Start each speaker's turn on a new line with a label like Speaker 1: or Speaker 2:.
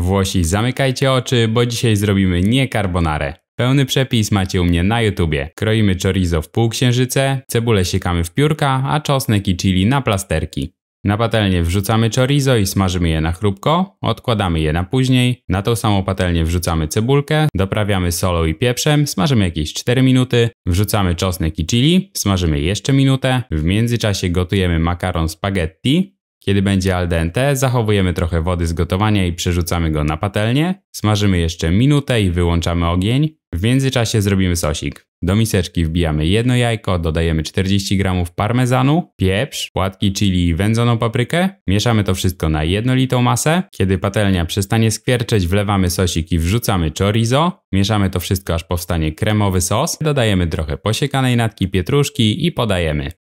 Speaker 1: Włosi, zamykajcie oczy, bo dzisiaj zrobimy nie carbonare. Pełny przepis macie u mnie na YouTubie. Kroimy chorizo w półksiężyce, cebulę siekamy w piórka, a czosnek i chili na plasterki. Na patelnię wrzucamy chorizo i smażymy je na chrupko, odkładamy je na później. Na tą samą patelnię wrzucamy cebulkę, doprawiamy solą i pieprzem, smażymy jakieś 4 minuty. Wrzucamy czosnek i chili, smażymy jeszcze minutę. W międzyczasie gotujemy makaron spaghetti. Kiedy będzie al dente, zachowujemy trochę wody z gotowania i przerzucamy go na patelnię. Smażymy jeszcze minutę i wyłączamy ogień. W międzyczasie zrobimy sosik. Do miseczki wbijamy jedno jajko, dodajemy 40 g parmezanu, pieprz, płatki chili i wędzoną paprykę. Mieszamy to wszystko na jednolitą masę. Kiedy patelnia przestanie skwierczeć, wlewamy sosik i wrzucamy chorizo. Mieszamy to wszystko, aż powstanie kremowy sos. Dodajemy trochę posiekanej natki pietruszki i podajemy.